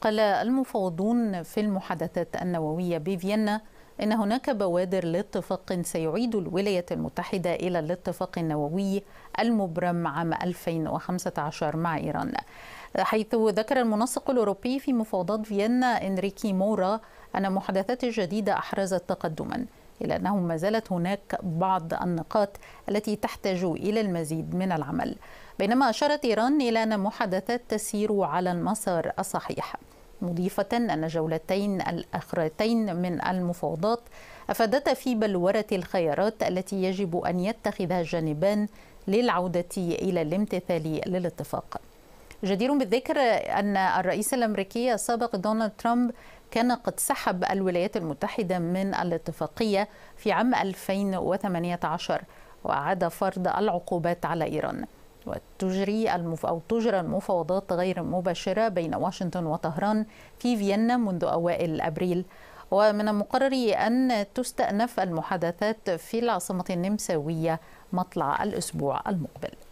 قال المفوضون في المحادثات النووية بفيينا إن هناك بوادر لاتفاق سيعيد الولايات المتحدة إلى الاتفاق النووي المبرم عام 2015 مع إيران حيث ذكر المنسق الأوروبي في مفاوضات فيينا إنريكي مورا أن المحادثات الجديدة أحرزت تقدماً إلا أنه ما زالت هناك بعض النقاط التي تحتاج إلى المزيد من العمل بينما أشارت إيران إلى أن المحادثات تسير على المسار الصحيح مضيفة أن جولتين الأخرتين من المفاوضات أفادتا في بلورة الخيارات التي يجب أن يتخذها الجانبان للعودة إلى الامتثال للاتفاق جدير بالذكر أن الرئيس الأمريكي السابق دونالد ترامب كان قد سحب الولايات المتحدة من الاتفاقية في عام 2018 وأعاد فرض العقوبات على إيران وتجري المف... أو تجرى المفاوضات غير مباشرة بين واشنطن وطهران في فيينا منذ أوائل أبريل ومن المقرر أن تستأنف المحادثات في العاصمة النمساوية مطلع الأسبوع المقبل